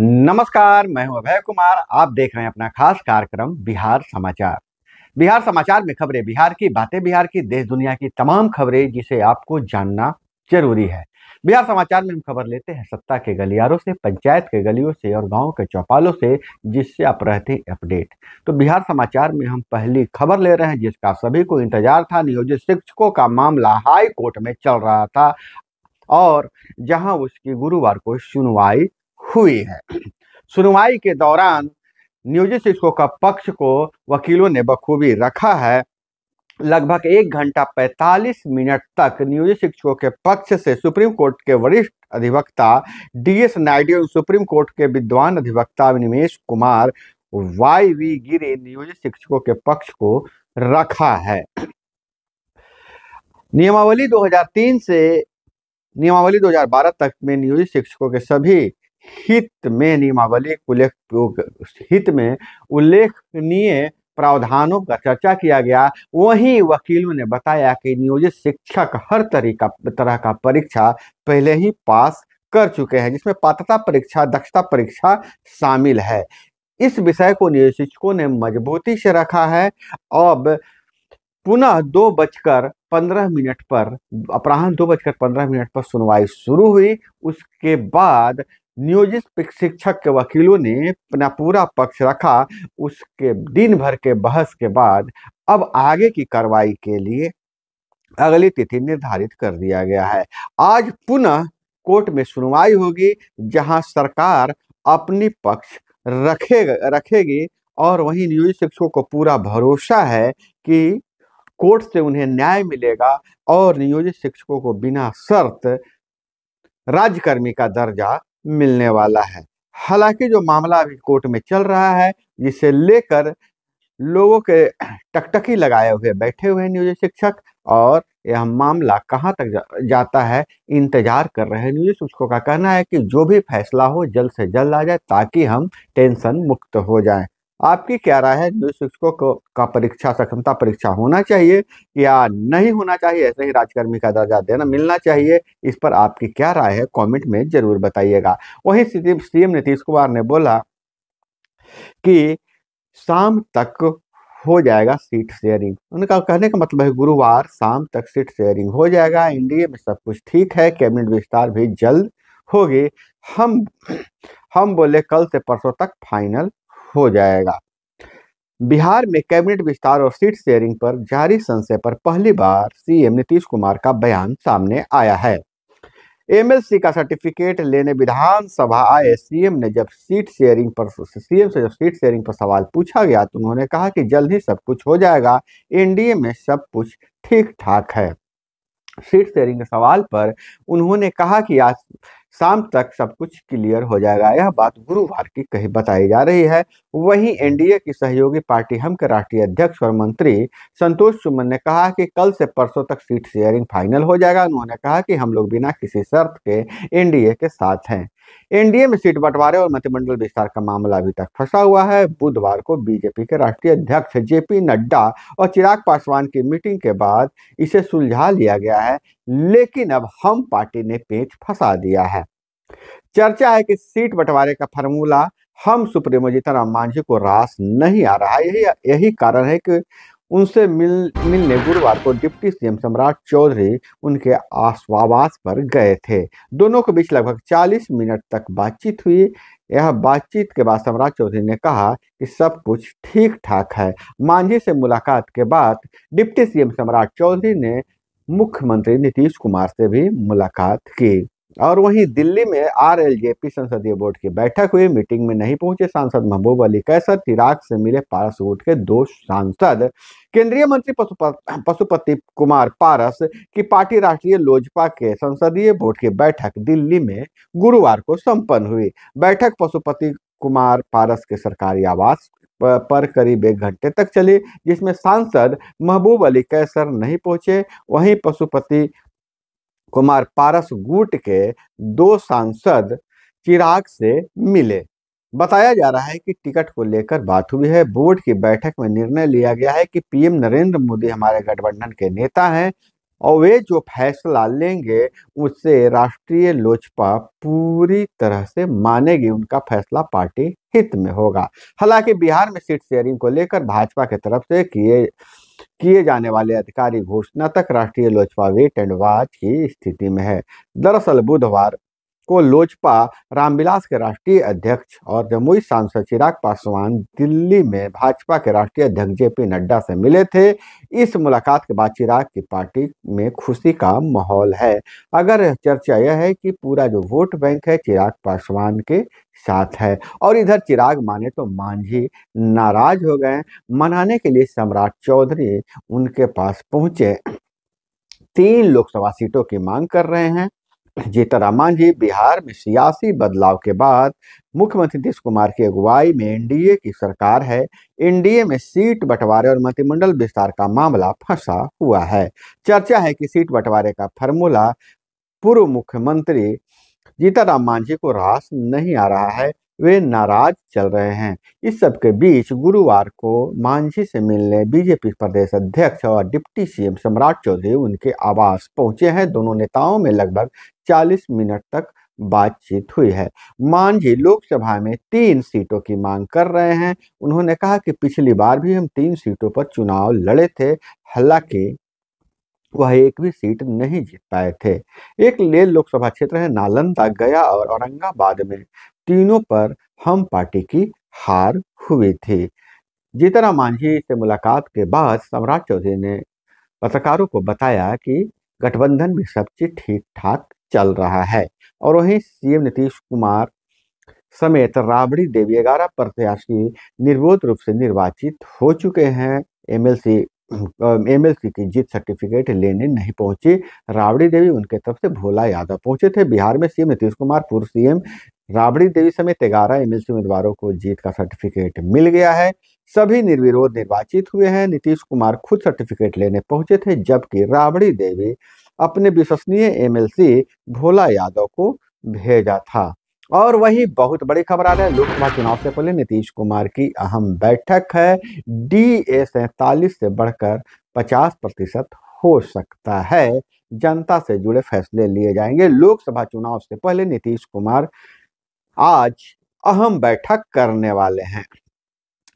नमस्कार मैं हूं अभय कुमार आप देख रहे हैं अपना खास कार्यक्रम बिहार समाचार बिहार समाचार में खबरें बिहार की बातें बिहार की देश दुनिया की तमाम खबरें जिसे आपको जानना जरूरी है बिहार समाचार में हम खबर लेते हैं सत्ता के गलियारों से पंचायत के गलियों से और गांव के चौपालों से जिससे आप रहते अपडेट तो बिहार समाचार में हम पहली खबर ले रहे हैं जिसका सभी को इंतजार था नियोजित शिक्षकों का मामला हाई कोर्ट में चल रहा था और जहां उसकी गुरुवार को सुनवाई हुई है सुनवाई के दौरान नियोजित शिक्षकों का पक्ष को वकीलों ने बखूबी रखा है लगभग एक घंटा 45 मिनट तक न्यूज शिक्षकों के पक्ष से सुप्रीम कोर्ट के वरिष्ठ अधिवक्ता डीएस नायडू और सुप्रीम कोर्ट के विद्वान अधिवक्ता निमेश कुमार वाई वी गिरे नियोजित शिक्षकों के पक्ष को रखा है नियमावली 2003 से नियमावली 2012 तक में नियोजित शिक्षकों के सभी हित में नियमावली उल्लेख हित में उल्लेखनीय प्रावधानों का चर्चा किया गया वहीं वकीलों ने बताया कि नियोजित शिक्षक हर तरीका तरह का परीक्षा पहले ही पास कर चुके हैं जिसमें पात्रता परीक्षा दक्षता परीक्षा शामिल है इस विषय को नियोजित शिक्षकों ने मजबूती से रखा है अब पुनः दो बजकर पंद्रह मिनट पर अपराह्न दो बजकर पंद्रह मिनट पर सुनवाई शुरू हुई उसके बाद नियोजित शिक्षक के वकीलों ने अपना पूरा पक्ष रखा उसके दिन भर के बहस के बाद अब आगे की कार्रवाई के लिए अगली तिथि निर्धारित कर दिया गया है आज पुनः कोर्ट में सुनवाई होगी जहां सरकार अपनी पक्ष रखेगा रखेगी और वहीं नियोजित शिक्षकों को पूरा भरोसा है कि कोर्ट से उन्हें न्याय मिलेगा और नियोजित शिक्षकों को बिना शर्त राज्यकर्मी का दर्जा मिलने वाला है हालांकि जो मामला अभी कोर्ट में चल रहा है जिसे लेकर लोगों के टकटकी लगाए हुए बैठे हुए नियोजित शिक्षक और यह मामला कहां तक जा, जाता है इंतजार कर रहे हैं नियोजित शिक्षकों का कहना है कि जो भी फैसला हो जल्द से जल्द आ जाए ताकि हम टेंशन मुक्त हो जाएं आपकी क्या राय है न्यूज शिक्षकों को का परीक्षा सक्षमता परीक्षा होना चाहिए या नहीं होना चाहिए ऐसे ही राजकर्मी का दर्जा देना मिलना चाहिए इस पर आपकी क्या राय है कमेंट में जरूर बताइएगा वहीं सीएम नीतीश कुमार ने बोला कि शाम तक हो जाएगा सीट शेयरिंग उनका कहने का मतलब है गुरुवार शाम तक सीट शेयरिंग हो जाएगा एनडीए में सब कुछ ठीक है कैबिनेट विस्तार भी जल्द होगी हम हम बोले कल से परसों तक फाइनल हो जाएगा बिहार में कैबिनेट विस्तार और सीट शेयरिंग पर जारी संशय पर पहली बार सीएम नीतीश कुमार का बयान सामने आया है एमएलसी का सर्टिफिकेट लेने विधानसभा आए सीएम ने जब सीट शेयरिंग पर सीएम से जब सीट शेयरिंग पर सवाल पूछा गया तो उन्होंने कहा कि जल्द ही सब कुछ हो जाएगा एनडीए में सब कुछ ठीक ठाक है सीट शेयरिंग के सवाल पर उन्होंने कहा कि आज शाम तक सब कुछ क्लियर हो जाएगा यह बात गुरुवार की कही बताई जा रही है वहीं एनडीए की सहयोगी पार्टी हम के राष्ट्रीय अध्यक्ष और मंत्री संतोष सुमन ने कहा कि कल से परसों तक सीट शेयरिंग फाइनल हो जाएगा उन्होंने कहा कि हम लोग बिना किसी शर्त के एनडीए के साथ हैं एनडीए में सीट बंटवारे और मंत्रिमंडल विस्तार का मामला अभी तक फंसा हुआ है बुधवार को बीजेपी के राष्ट्रीय अध्यक्ष जेपी नड्डा और चिराग पासवान की मीटिंग के बाद इसे सुलझा लिया गया है लेकिन अब हम पार्टी ने पेच फंसा दिया है चर्चा है कि सीट बंटवारे का फॉर्मूला हम सुप्रीमो जीतन राम मांझी को रास नहीं आ रहा यही यही कारण है कि उनसे मिल मिलने गुरुवार को डिप्टी सीएम सम्राट चौधरी उनके आसवास पर गए थे दोनों के बीच लगभग 40 मिनट तक बातचीत हुई यह बातचीत के बाद सम्राट चौधरी ने कहा कि सब कुछ ठीक ठाक है मांझी से मुलाकात के बाद डिप्टी सीएम सम्राट चौधरी ने मुख्यमंत्री नीतीश कुमार से भी मुलाकात की और वहीं दिल्ली में आरएलजेपी संसदीय बोर्ड की बैठक हुई मीटिंग में नहीं पहुंचे सांसद महबूब अली कैसर तिराग से मिले पारस गुट के दो सांसद केंद्रीय मंत्री पशुपति कुमार पारस की पार्टी राष्ट्रीय लोजपा के संसदीय बोर्ड की बैठक दिल्ली में गुरुवार को संपन्न हुई बैठक पशुपति कुमार पारस के सरकारी आवास पर करीब एक घंटे तक चली जिसमें सांसद महबूब अली कैसर नहीं पहुंचे वहीं पशुपति कुमार पारस गुट के दो सांसद चिराग से मिले बताया जा रहा है कि टिकट को लेकर बात हुई है बोर्ड की बैठक में निर्णय लिया गया है कि पीएम नरेंद्र मोदी हमारे गठबंधन के नेता हैं और वे जो फैसला लेंगे उससे राष्ट्रीय लोजपा पूरी तरह से मानेगी उनका फैसला पार्टी हित में होगा हालांकि बिहार में सीट शेयरिंग को लेकर भाजपा की तरफ से किए किए जाने वाले अधिकारी घोषणा तक राष्ट्रीय लोजपा वेट एंड वाच की स्थिति में है दरअसल बुधवार को लोजपा रामविलास के राष्ट्रीय अध्यक्ष और जमुई सांसद चिराग पासवान दिल्ली में भाजपा के राष्ट्रीय अध्यक्ष जेपी नड्डा से मिले थे इस मुलाकात के बाद चिराग की पार्टी में खुशी का माहौल है अगर चर्चा यह है कि पूरा जो वोट बैंक है चिराग पासवान के साथ है और इधर चिराग माने तो मांझी नाराज हो गए मनाने के लिए सम्राट चौधरी उनके पास पहुंचे तीन लोकसभा सीटों की मांग कर रहे हैं जीतारामान जी बिहार में सियासी बदलाव के बाद मुख्यमंत्री नीतीश कुमार की अगुवाई में एनडीए की सरकार है एनडीए में सीट बंटवारे और मंत्रिमंडल विस्तार का मामला फंसा हुआ है चर्चा है कि सीट बंटवारे का फॉर्मूला पूर्व मुख्यमंत्री जीताराम मांझी को रास नहीं आ रहा है वे नाराज चल रहे हैं इस सब के बीच गुरुवार को मांझी से मिलने बीजेपी प्रदेश अध्यक्ष और डिप्टी सीएम सम्राट चौधरी उनके आवास पहुंचे हैं दोनों नेताओं में लगभग 40 मिनट तक बातचीत हुई है मांझी लोकसभा में तीन सीटों की मांग कर रहे हैं उन्होंने कहा कि पिछली बार भी हम तीन सीटों पर चुनाव लड़े थे हालांकि वह एक भी सीट नहीं जीत पाए थे एक ले लोकसभा क्षेत्र है नालंदा गया और औरंगाबाद में तीनों पर हम पार्टी की हार हुई थी जीतराम मांझी से मुलाकात के बाद सम्राट चौधरी ने पत्रकारों को बताया कि गठबंधन भी सब चीज ठीक ठाक चल रहा है और वहीं सीएम नीतीश कुमार समेत राबड़ी देवी ग्यारह प्रत्याशी निर्बोध रूप से निर्वाचित हो चुके हैं एमएलसी एम एल की जीत सर्टिफिकेट लेने नहीं पहुंची राबड़ी देवी उनके तरफ से भोला यादव पहुंचे थे बिहार में सीएम नीतीश कुमार पूर्व सीएम राबड़ी देवी समेत ग्यारह एमएलसी उम्मीदवारों को जीत का सर्टिफिकेट मिल गया है सभी निर्विरोध निर्वाचित हुए हैं नीतीश कुमार खुद सर्टिफिकेट लेने पहुंचे थे जबकि राबड़ी देवी अपने विश्वसनीय एमएलसी भोला यादव को भेजा था और वही बहुत बड़ी खबर आ रही है लोकसभा चुनाव से पहले नीतीश कुमार की अहम बैठक है डी ए सैतालीस से बढ़कर 50 प्रतिशत हो सकता है जनता से जुड़े फैसले लिए जाएंगे लोकसभा चुनाव से पहले नीतीश कुमार आज अहम बैठक करने वाले हैं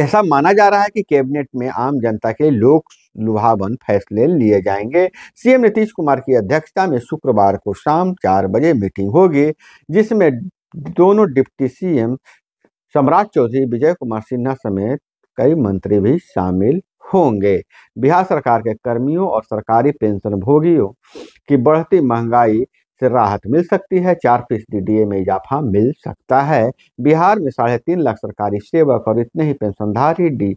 ऐसा माना जा रहा है कि कैबिनेट में आम जनता के लोक लुभावन फैसले लिए जाएंगे सीएम नीतीश कुमार की अध्यक्षता में शुक्रवार को शाम चार बजे मीटिंग होगी जिसमें दोनों डिप्टी सीएम सम्राट चौधरी विजय कुमार सिन्हा समेत कई मंत्री भी शामिल होंगे बिहार सरकार के कर्मियों और सरकारी पेंशन भोगियों की बढ़ती महंगाई से राहत मिल सकती है चार फीसदी डीए में इजाफा मिल सकता है बिहार में साढ़े तीन लाख सरकारी सेवक और इतने ही पेंशनधारी डी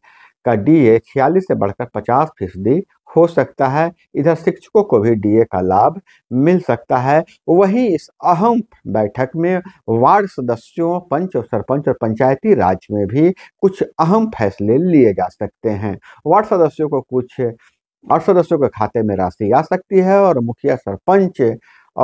का डीए छियालीस से बढ़कर पचास फीसदी हो सकता है इधर शिक्षकों को भी डीए का लाभ मिल सकता है वहीं इस अहम बैठक में वार्ड सदस्यों पंच और सरपंच और पंचायती राज में भी कुछ अहम फैसले लिए जा सकते हैं वार्ड सदस्यों को कुछ और सदस्यों के खाते में राशि आ सकती है और मुखिया सरपंच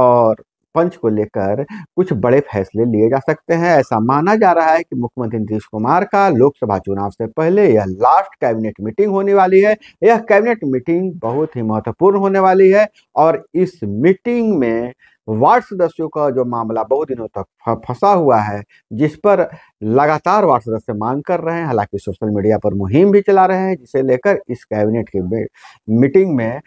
और पंच को लेकर कुछ बड़े फैसले लिए जा सकते हैं ऐसा माना जा रहा है कि मुख्यमंत्री नीतीश कुमार का लोकसभा चुनाव से पहले यह लास्ट कैबिनेट मीटिंग होने वाली है यह कैबिनेट मीटिंग बहुत ही महत्वपूर्ण होने वाली है और इस मीटिंग में वार्ड सदस्यों का जो मामला बहुत दिनों तक फंसा हुआ है जिस पर लगातार वार्ड सदस्य मांग कर रहे हैं हालांकि सोशल मीडिया पर मुहिम भी चला रहे हैं जिसे लेकर इस कैबिनेट की मीटिंग में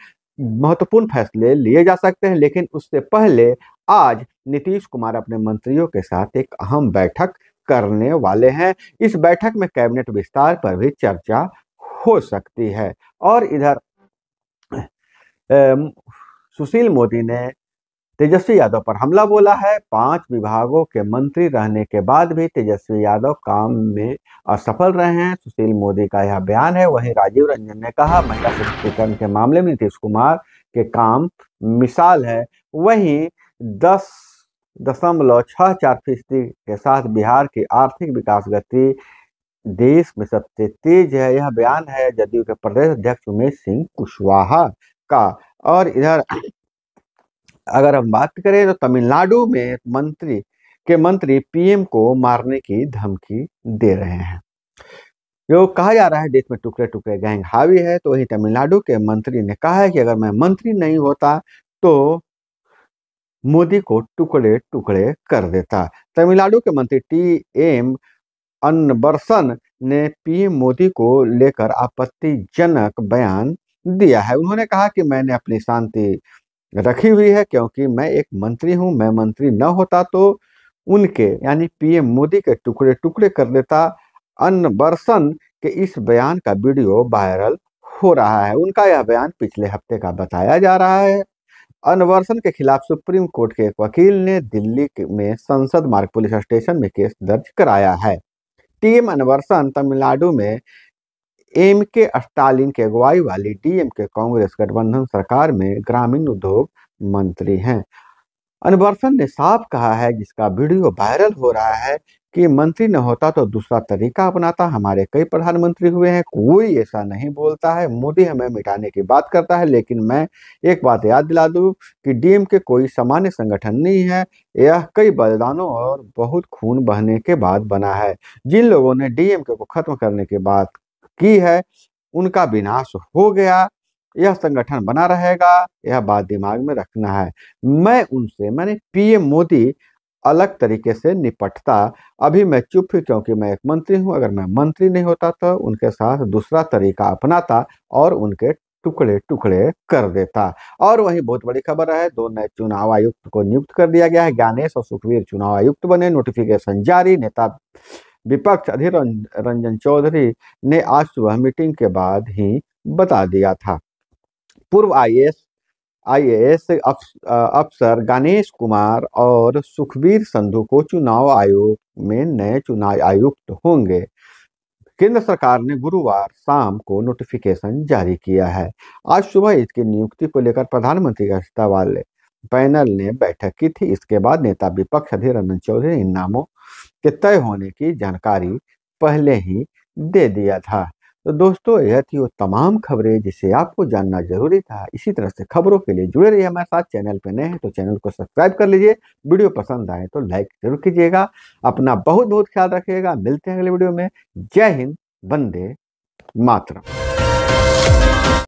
महत्वपूर्ण फैसले लिए जा सकते हैं लेकिन उससे पहले आज नीतीश कुमार अपने मंत्रियों के साथ एक अहम बैठक करने वाले हैं इस बैठक में कैबिनेट विस्तार पर भी चर्चा हो सकती है और इधर सुशील मोदी ने तेजस्वी यादव पर हमला बोला है पांच विभागों के मंत्री रहने के बाद भी तेजस्वी यादव काम में असफल रहे हैं सुशील मोदी का यह बयान है वहीं राजीव रंजन ने कहा महिला सशक्तिकरण के मामले में नीतीश कुमार के काम मिसाल है वहीं दस दशमलव छः चार फीसदी के साथ बिहार की आर्थिक विकास गति देश में सबसे तेज है यह बयान है जदयू के प्रदेश अध्यक्ष उमेश सिंह कुशवाहा का और इधर अगर हम बात करें तो तमिलनाडु में मंत्री के मंत्री पीएम को मारने की धमकी दे रहे हैं जो कहा जा रहा है देश में टुकड़े टुकड़े गैंग हावी है तो वही तमिलनाडु के मंत्री ने कहा है कि अगर मैं मंत्री नहीं होता तो मोदी को टुकड़े टुकड़े कर देता तमिलनाडु के मंत्री टी एम अनबरसन ने पीएम मोदी को लेकर आपत्तिजनक बयान दिया है उन्होंने कहा कि मैंने अपनी शांति रखी हुई है क्योंकि मैं एक मंत्री हूं मैं मंत्री न होता तो उनके यानी पीएम मोदी के टुकड़े टुकड़े कर देता अनबरसन के इस बयान का वीडियो वायरल हो रहा है उनका यह बयान पिछले हफ्ते का बताया जा रहा है अनवर्सन के खिलाफ सुप्रीम कोर्ट के एक वकील ने दिल्ली में संसद मार्ग पुलिस स्टेशन में केस दर्ज कराया है टीएम अनवर्सन तमिलनाडु में एम के स्टालिन की अगुवाई वाली डीएम के कांग्रेस गठबंधन सरकार में ग्रामीण उद्योग मंत्री हैं अनबरसन ने साफ कहा है जिसका वीडियो वायरल हो रहा है कि मंत्री न होता तो दूसरा तरीका अपनाता हमारे कई प्रधानमंत्री हुए हैं कोई ऐसा नहीं बोलता है मोदी हमें मिटाने की बात करता है लेकिन मैं एक बात याद दिला दूं कि डीएम के कोई सामान्य संगठन नहीं है यह कई बलिदानों और बहुत खून बहने के बाद बना है जिन लोगों ने डीएम को खत्म करने की बात की है उनका विनाश हो गया यह संगठन बना रहेगा यह बात दिमाग में रखना है मैं उनसे मैंने पीएम मोदी अलग तरीके से निपटता अभी मैं चुप हूँ क्योंकि मैं एक मंत्री हूँ अगर मैं मंत्री नहीं होता तो उनके साथ दूसरा तरीका अपनाता और उनके टुकड़े टुकड़े कर देता और वहीं बहुत बड़ी खबर है दो नए चुनाव आयुक्त को नियुक्त कर दिया गया है ज्ञानेश और सुखवीर चुनाव आयुक्त बने नोटिफिकेशन जारी नेता विपक्ष अधीर रंजन चौधरी ने आज सुबह मीटिंग के बाद ही बता दिया था पूर्व आई आईएएस अफसर गणेश कुमार और सुखबीर संधू को चुनाव आयोग में नए चुनाव आयुक्त होंगे केंद्र सरकार ने गुरुवार शाम को नोटिफिकेशन जारी किया है आज सुबह इसकी नियुक्ति को लेकर प्रधानमंत्री की अध्यक्षता वाले पैनल ने बैठक की थी इसके बाद नेता विपक्ष अधीर रंजन चौधरी ने इन नामों के तय होने की जानकारी पहले ही दे दिया था तो दोस्तों यह थी वो तमाम खबरें जिसे आपको जानना जरूरी था इसी तरह से खबरों के लिए जुड़े रहिए हमारे साथ चैनल पर नए हैं तो चैनल को सब्सक्राइब कर लीजिए वीडियो पसंद आए तो लाइक जरूर कीजिएगा अपना बहुत बहुत ख्याल रखिएगा मिलते हैं अगले वीडियो में जय हिंद वंदे मातरम